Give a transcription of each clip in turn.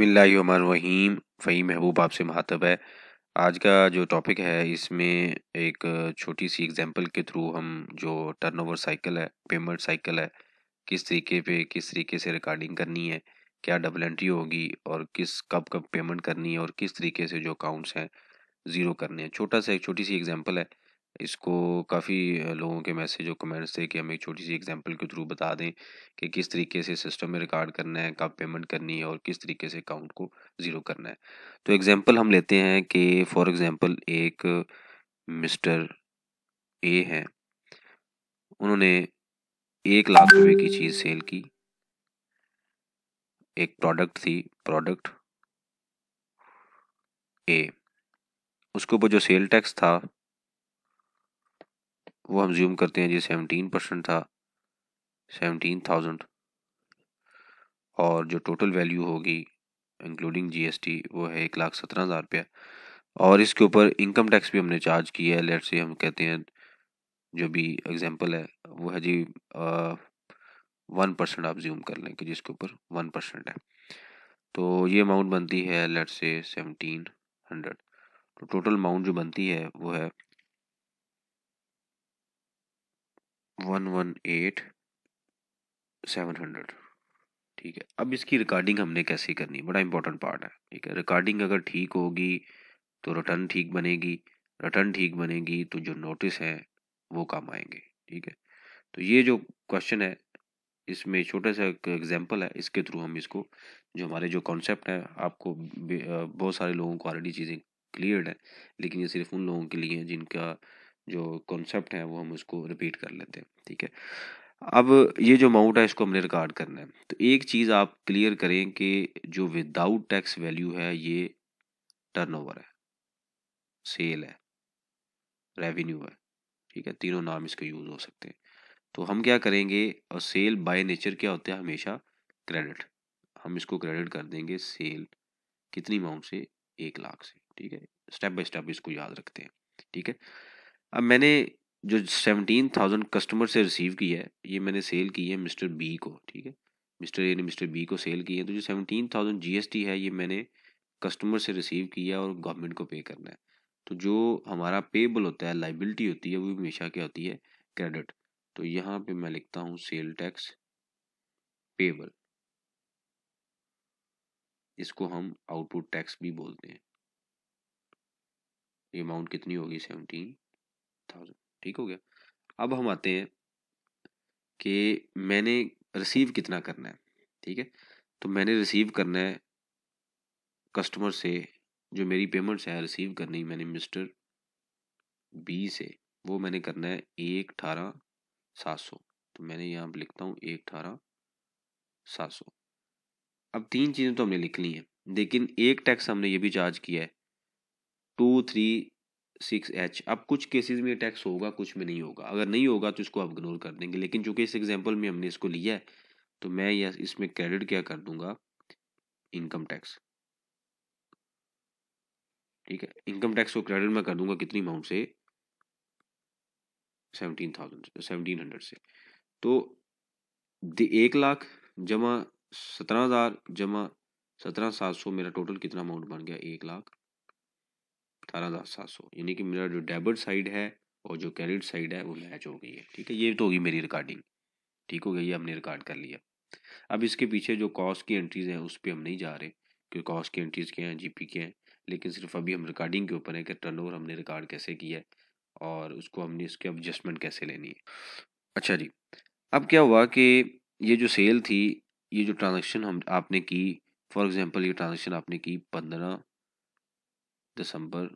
वहीम फ़ही महबूब आपसे महातब है आज का जो टॉपिक है इसमें एक छोटी सी एग्जांपल के थ्रू हम जो टर्नओवर साइकिल है पेमेंट साइकिल है किस तरीके पे किस तरीके से रिकॉर्डिंग करनी है क्या डबल एंट्री होगी और किस कब कब पेमेंट करनी है और किस तरीके से जो अकाउंट्स हैं ज़ीरो करने हैं छोटा सा एक छोटी सी एग्जांपल है इसको काफ़ी लोगों के मैसेज और कमेंट्स थे कि हम एक छोटी सी एग्जांपल के थ्रू बता दें कि किस तरीके से सिस्टम में रिकॉर्ड करना है कब पेमेंट करनी है और किस तरीके से अकाउंट को ज़ीरो करना है तो एग्जांपल हम लेते हैं कि फॉर एग्जांपल एक मिस्टर ए हैं उन्होंने एक लाख रुपए की चीज़ सेल की एक प्रोडक्ट थी प्रोडक्ट ए उसके ऊपर जो सेल टैक्स था वो हम ज्यूम करते हैं जी सेवनटीन परसेंट था सेवनटीन थाउजेंड और जो टोटल वैल्यू होगी इंक्लूडिंग जीएसटी वो है एक लाख सत्रह हज़ार रुपया और इसके ऊपर इनकम टैक्स भी हमने चार्ज किया है लेट से हम कहते हैं जो भी एग्जांपल है वो है जी वन परसेंट आप ज्यूम कर लें कि जिसके ऊपर वन परसेंट है तो ये अमाउंट बनती है लेट से सेवनटीन हंड्रेड तो टोटल अमाउंट जो बनती है वो है one one eight seven hundred ठीक है अब इसकी रिकॉर्डिंग हमने कैसे करनी बड़ा इंपॉर्टेंट पार्ट है ठीक है रिकॉर्डिंग अगर ठीक होगी तो रिटर्न ठीक बनेगी रिटर्न ठीक बनेगी तो जो नोटिस है वो काम आएंगे ठीक है तो ये जो क्वेश्चन है इसमें छोटा सा एक एग्जाम्पल है इसके थ्रू हम इसको जो हमारे जो कॉन्सेप्ट है आपको बहुत सारे लोगों को ऑलरेडी चीज़ें क्लियर है लेकिन ये सिर्फ उन लोगों के लिए हैं जिनका जो कॉन्सेप्ट है वो हम उसको रिपीट कर लेते हैं ठीक है अब ये जो अमाउंट है इसको हमने रिकॉर्ड करना है तो एक चीज़ आप क्लियर करें कि जो विदाउट टैक्स वैल्यू है ये टर्नओवर है सेल है रेवेन्यू है ठीक है तीनों नाम इसके यूज़ हो सकते हैं तो हम क्या करेंगे और सेल बाय नेचर क्या होता है हमेशा क्रेडिट हम इसको क्रेडिट कर देंगे सेल कितनी अमाउंट से एक लाख से ठीक है स्टेप बाय स्टेप इसको याद रखते हैं ठीक है अब मैंने जो सेवनटीन थाउजेंड कस्टमर से रिसीव किया है ये मैंने सेल की है मिस्टर बी को ठीक है मिस्टर ए ने मिस्टर बी को सेल की है तो जो seventeen thousand G S T है ये मैंने कस्टमर से रिसीव किया और गवर्नमेंट को पे करना है तो जो हमारा पेबल होता है लाइबिलिटी होती है वो हमेशा क्या होती है क्रेडिट तो यहाँ पे मैं लिखता हूँ सेल टैक्स पेबल इसको हम आउटपुट टैक्स भी बोलते हैं ये अमाउंट कितनी होगी सेवनटीन थाउजेंड ठीक हो गया अब हम आते हैं कि मैंने रिसीव कितना करना है ठीक है तो मैंने रिसीव करना है कस्टमर से जो मेरी पेमेंट्स है रिसीव करनी मैंने मिस्टर बी से वो मैंने करना है एक अठारह सात सौ तो मैंने यहाँ पर लिखता हूँ एक अठारह सात सौ अब तीन चीज़ें तो हमने लिख ली हैं लेकिन एक टैक्स हमने ये भी चार्ज किया है टू थ्री सिक्स एच अब कुछ केसेस में टैक्स होगा कुछ में नहीं होगा अगर नहीं होगा तो इसको आप इग्नोर कर देंगे लेकिन चूंकि इस एग्जाम्पल में हमने इसको लिया है तो मैं यह इसमें क्रेडिट क्या कर दूंगा इनकम टैक्स ठीक है इनकम टैक्स को क्रेडिट मैं कर दूंगा कितनी अमाउंट से सेवनटीन थाउजेंड सेवनटीन हंड्रेड से तो एक लाख जमा सत्रह हज़ार जमा सत्रह सात सौ मेरा टोटल कितना अमाउंट बन गया एक लाख अठारह हज़ार सात सौ यानी कि मेरा जो डेबिट साइड है और जो क्रेडिट साइड है वो मैच हो गई है ठीक है ये तो होगी मेरी रिकॉर्डिंग ठीक हो गई है हमने रिकॉर्ड कर लिया अब इसके पीछे जो कॉस्ट की एंट्रीज हैं उस पर हम नहीं जा रहे क्योंकि कॉस्ट की एंट्रीज क्या हैं जी के हैं लेकिन सिर्फ अभी हम रिकॉर्डिंग के ऊपर हैं कि टर्न हमने रिकॉर्ड कैसे किया है और उसको हमने इसके एडजस्टमेंट कैसे लेनी है अच्छा जी अब क्या हुआ कि ये जो सेल थी ये जो ट्रांजेक्शन हम आपने की फॉर एग्जांपल ये ट्रांजेक्शन आपने की पंद्रह दिसंबर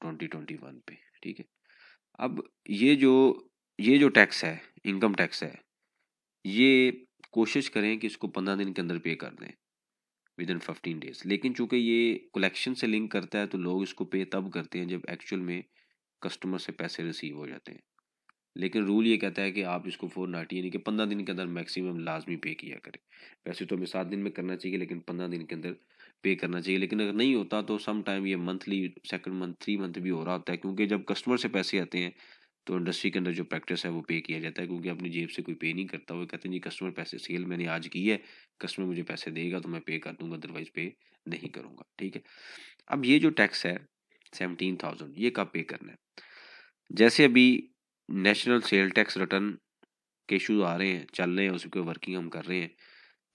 2021 पे ठीक है अब ये जो ये जो टैक्स है इनकम टैक्स है ये कोशिश करें कि इसको पंद्रह दिन के अंदर पे कर दें विद इन फिफ्टीन डेज लेकिन चूंकि ये कलेक्शन से लिंक करता है तो लोग इसको पे तब करते हैं जब एक्चुअल में कस्टमर से पैसे रिसीव हो जाते हैं लेकिन रूल ये कहता है कि आप इसको फोर नाटी यानी कि पंद्रह दिन के अंदर मैक्सिमम लाजमी पे किया करें वैसे तो हमें सात दिन में करना चाहिए लेकिन पंद्रह दिन के अंदर पे करना चाहिए लेकिन अगर नहीं होता तो सम टाइम ये monthly second month three month भी हो रहा होता है क्योंकि जब कस्टमर से पैसे आते हैं तो इंडस्ट्री के अंदर जो प्रैक्टिस है वो पे किया जाता है क्योंकि अपनी जेब से कोई पे नहीं करता वो कहते हैं जी कस्टमर पैसे सेल मैंने आज की है कस्टमर मुझे पैसे देगा तो मैं पे कर दूंगा अदरवाइज पे नहीं करूँगा ठीक है अब ये जो टैक्स है सेवनटीन थाउजेंड ये कब पे करना है जैसे अभी नेशनल सेल टैक्स रिटर्न के इशूज आ रहे हैं चल रहे हैं उसके वर्किंग हम कर रहे हैं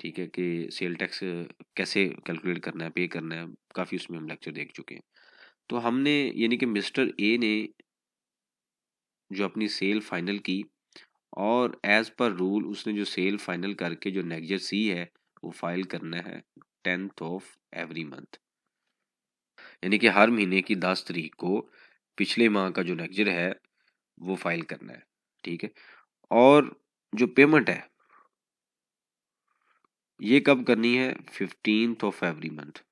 ठीक है कि सेल टैक्स कैसे कैलकुलेट करना है पे करना है काफ़ी उसमें हम लेक्चर देख चुके हैं तो हमने यानी कि मिस्टर ए ने जो अपनी सेल फाइनल की और एज़ पर रूल उसने जो सेल फाइनल करके जो नेगजर सी है वो फाइल करना है टेंथ ऑफ एवरी मंथ यानी कि हर महीने की दस तारीख को पिछले माह का जो नेगजर है वो फाइल करना है ठीक है और जो पेमेंट है ये कब करनी है फिफ्टीन ऑफ एवरी मंथ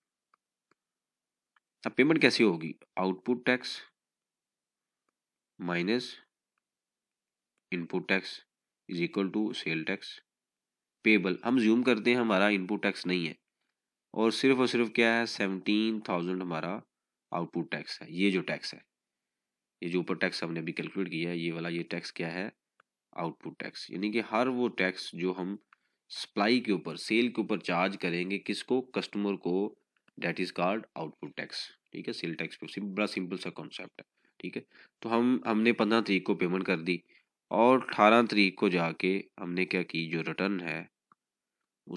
अब पेमेंट कैसी होगी output tax minus input tax is equal to sale tax payable हम ज्यूम करते हैं हमारा इनपुट टैक्स नहीं है और सिर्फ और सिर्फ क्या है सेवनटीन थाउजेंड हमारा आउटपुट टैक्स है ये जो टैक्स है ये जो ऊपर टैक्स हमने अभी कैलकुलेट किया है ये वाला ये टैक्स क्या है आउटपुट टैक्स यानी कि हर वो टैक्स जो हम सप्लाई के ऊपर सेल के ऊपर चार्ज करेंगे किसको कस्टमर को डेट इज कार्ड आउटपुट टैक्स ठीक है सेल टैक्स पे बड़ा सिंपल सा कॉन्सेप्ट है ठीक है तो हम हमने पंद्रह तरीक को पेमेंट कर दी और अठारह तरीक को जाके हमने क्या की जो रिटर्न है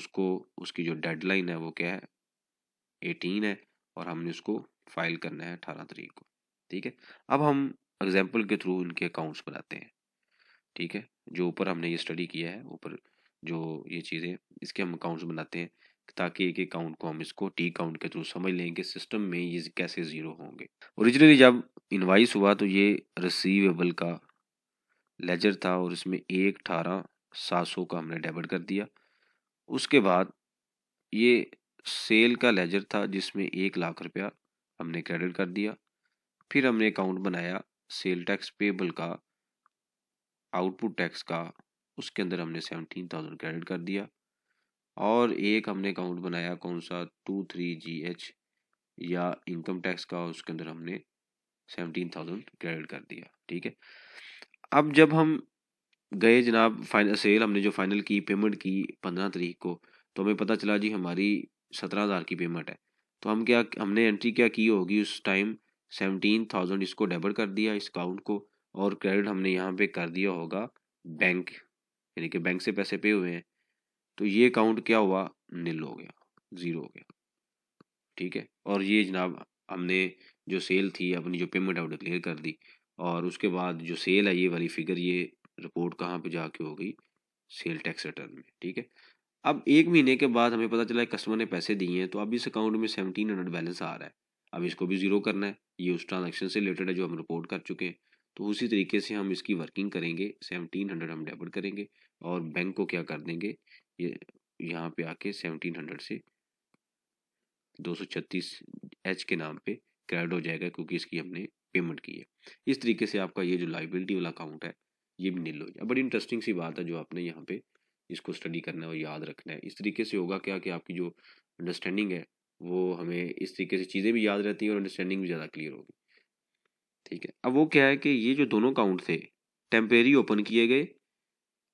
उसको उसकी जो डेडलाइन है वो क्या है एटीन है और हमने उसको फाइल करना है अठारह तरीक को ठीक है अब हम एग्जाम्पल के थ्रू इनके अकाउंट्स बनाते हैं ठीक है जो ऊपर हमने ये स्टडी किया है ऊपर जो ये चीज़ें इसके हम अकाउंट्स बनाते हैं ताकि एक एक को हम इसको टी अकाउंट के थ्रू समझ लें कि सिस्टम में ये कैसे ज़ीरो होंगे ओरिजिनली जब इन्वाइस हुआ तो ये रिसीवेबल का लेजर था और इसमें एक अठारह सात सौ का हमने डेबिट कर दिया उसके बाद ये सेल का लेजर था जिसमें एक लाख रुपया हमने क्रेडिट कर दिया फिर हमने अकाउंट बनाया सेल टैक्स पेबल का आउटपुट टैक्स का उसके अंदर हमने सेवनटीन थाउजेंड क्रेडिट कर दिया और एक हमने अकाउंट बनाया कौन सा टू थ्री जी एच या इनकम टैक्स का उसके अंदर हमने सेवनटीन थाउजेंड क्रेडिट कर दिया ठीक है अब जब हम गए जनाब फाइनल सेल हमने जो फाइनल की पेमेंट की पंद्रह तारीख को तो हमें पता चला जी हमारी सत्रह हज़ार की पेमेंट है तो हम क्या हमने एंट्री क्या की होगी उस टाइम सेवनटीन थाउजेंड इसको डेबिट कर दिया इस अकाउंट को और क्रेडिट हमने यहाँ पे कर दिया होगा बैंक यानी कि बैंक से पैसे पे हुए हैं तो ये अकाउंट क्या हुआ निल हो गया ज़ीरो हो गया ठीक है और ये जनाब हमने जो सेल थी अपनी जो पेमेंट है वो डिक्लेयर कर दी और उसके बाद जो सेल है ये वाली फिगर ये रिपोर्ट कहाँ पे जाके हो गई सेल टैक्स रिटर्न में ठीक है अब एक महीने के बाद हमें पता चला कस्टमर ने पैसे दिए हैं तो अब इस अकाउंट में सेवनटीन हंड्रेड बैलेंस आ रहा है अब इसको भी ज़ीरो करना है ये उस ट्रांजेक्शन से रिलेटेड है जो हम रिपोर्ट कर चुके हैं तो उसी तरीके से हम इसकी वर्किंग करेंगे सेवनटीन हंड्रेड हम डेबिट करेंगे और बैंक को क्या कर देंगे ये यहाँ पे आके सेवनटीन हंड्रेड से दो सौ छत्तीस एच के नाम पे क्रेडिट हो जाएगा क्योंकि इसकी हमने पेमेंट की है इस तरीके से आपका ये जो लाइबिलिटी वाला अकाउंट है ये भी नील हो जाए बड़ी इंटरेस्टिंग सी बात है जो आपने यहाँ पे इसको स्टडी करना है और याद रखना है इस तरीके से होगा क्या कि आपकी जो अंडरस्टैंडिंग है वो हमें इस तरीके से चीज़ें भी याद रहती हैं और अंडरस्टैंडिंग भी ज़्यादा क्लियर होगी ठीक है अब वो क्या है कि ये जो दोनों अकाउंट थे टेम्परेरी ओपन किए गए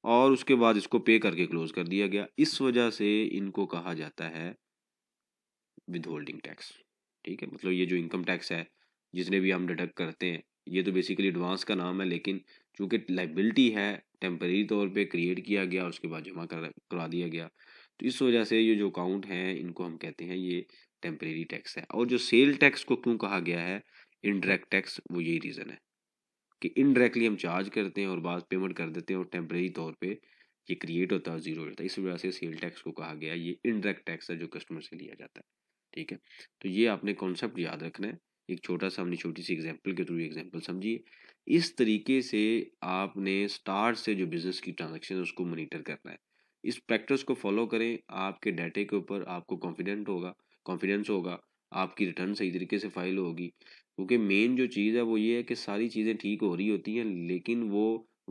और उसके बाद इसको पे करके क्लोज कर दिया गया इस वजह से इनको कहा जाता है विद होल्डिंग टैक्स ठीक है मतलब ये जो इनकम टैक्स है जिसने भी हम डिडक्ट करते हैं ये तो बेसिकली एडवांस का नाम है लेकिन चूंकि लाइबिलिटी है टेम्परेरी तौर पे क्रिएट किया गया उसके बाद जमा कर करवा दिया गया तो इस वजह से ये जो अकाउंट हैं इनको हम कहते हैं ये टेम्परेरी टैक्स है और जो सेल टैक्स को क्यों कहा गया है इनडायरेक्ट टैक्स वो यही रीज़न है कि इनडायरेक्टली हम चार्ज करते हैं और बाद पेमेंट कर देते हैं और टेम्प्रेरी तौर पर ये क्रिएट होता है ज़ीरो हो जाता है इस वजह से सेल टैक्स को कहा गया ये इनडायरेक्ट टैक्स है जो कस्टमर से लिया जाता है ठीक है तो ये आपने कॉन्सेप्ट याद रखना है एक छोटा सा हमने छोटी सी एग्जांपल के थ्रू एग्जांपल समझिए इस तरीके से आपने स्टार्ट से जो बिज़नेस की ट्रांजेक्शन है उसको मोनिटर करना है इस प्रैक्टिस को फॉलो करें आपके डाटे के ऊपर आपको कॉन्फिडेंट होगा कॉन्फिडेंस होगा आपकी रिटर्न सही तरीके से फाइल होगी क्योंकि मेन जो चीज़ है वो ये है कि सारी चीज़ें ठीक हो रही होती हैं लेकिन वो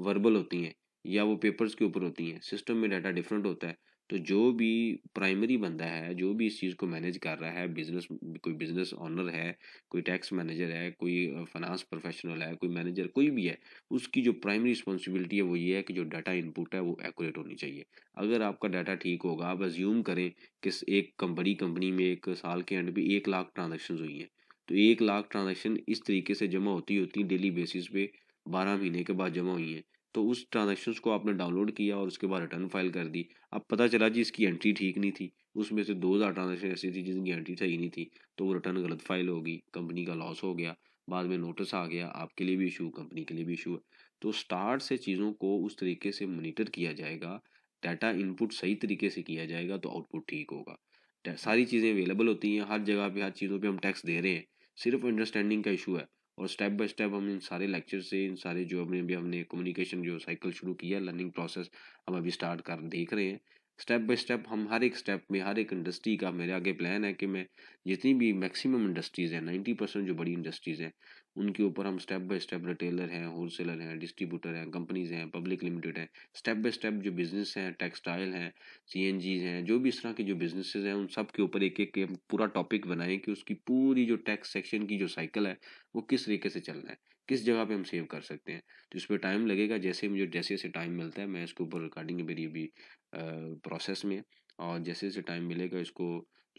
वर्बल होती हैं या वो पेपर्स के ऊपर होती हैं सिस्टम में डाटा डिफरेंट होता है तो जो भी प्राइमरी बंदा है जो भी इस चीज़ को मैनेज कर रहा है बिजनेस कोई बिजनेस ऑनर है कोई टैक्स मैनेजर है कोई फाइनेंस प्रोफेशनल है कोई मैनेजर कोई भी है उसकी जो प्राइमरी रिस्पॉन्सिबिलिटी है वो ये है कि जो डाटा इनपुट है वो एक्यूरेट होनी चाहिए अगर आपका डाटा ठीक होगा आप अज्यूम करें कि एक बड़ी कंपनी में एक साल के एंड भी एक लाख ट्रांजेक्शन हुई हैं तो एक लाख ट्रांजेक्शन इस तरीके से जमा होती होती डेली बेसिस पे बारह महीने के बाद जमा हुई हैं तो उस ट्रांजेक्शन को आपने डाउनलोड किया और उसके बाद रिटर्न फाइल कर दी अब पता चला जी इसकी एंट्री ठीक नहीं थी उसमें से दो हज़ार ट्रांजेक्शन ऐसी थी जिनकी एंट्री सही नहीं थी तो वो रिटर्न गलत फाइल होगी कंपनी का लॉस हो गया बाद में नोटिस आ गया आपके लिए भी इशू कंपनी के लिए भी इशू है तो स्टार्ट से चीज़ों को उस तरीके से मोनिटर किया जाएगा डाटा इनपुट सही तरीके से किया जाएगा तो आउटपुट ठीक होगा सारी चीज़ें अवेलेबल होती हैं हर जगह पे हर चीज़ों पे हम टैक्स दे रहे हैं सिर्फ अंडरस्टैंडिंग का इशू है और स्टेप बाय स्टेप हम इन सारे लेक्चर से इन सारे जो हमने अभी हमने कम्युनिकेशन जो साइकिल शुरू किया लर्निंग प्रोसेस हम अभी स्टार्ट कर देख रहे हैं स्टेप बाय स्टेप हम हर एक स्टेप में हर एक इंडस्ट्री का मेरे आगे प्लान है कि मैं जितनी भी मैक्सिमम इंडस्ट्रीज़ हैं नाइन्टी परसेंट जो बड़ी इंडस्ट्रीज़ हैं उनके ऊपर हम स्टेप बाय स्टेप रिटेलर हैं होलसेलर हैं डिस्ट्रीब्यूटर हैं कंपनीज हैं पब्लिक लिमिटेड हैं स्टेप बाय स्टेप जो बिजनेस हैं टेक्सटाइल हैं सी एन जीज हैं जो भी इस तरह के जो बिजनेसेस हैं उन सब के ऊपर एक एक पूरा टॉपिक बनाएं कि उसकी पूरी जो टैक्स सेक्शन की जो साइकिल है वो किस तरीके से चलना है किस जगह पे हम सेव कर सकते हैं तो इस पर टाइम लगेगा जैसे मुझे जैसे जैसे टाइम मिलता है मैं इसके ऊपर रिकॉर्डिंग मेरी अभी प्रोसेस में और जैसे जैसे टाइम मिलेगा इसको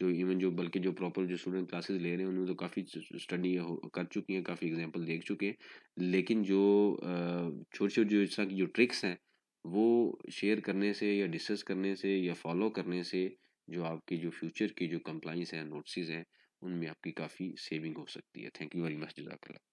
जो इवन जो बल्कि जो प्रॉपर जो स्टूडेंट क्लासेस ले रहे हैं उन्होंने तो काफ़ी स्टडी कर चुकी हैं काफ़ी एग्जाम्पल देख चुके हैं लेकिन जो छोटे छोटे जो इस तरह की जो ट्रिक्स हैं वो शेयर करने से या डिस्कस करने से या फॉलो करने से जो आपकी जो फ्यूचर की जो कंप्लाइंस हैं नोट्स हैं उनमें आपकी काफ़ी सेविंग हो सकती है थैंक यू वेरी मच जजाकल्ला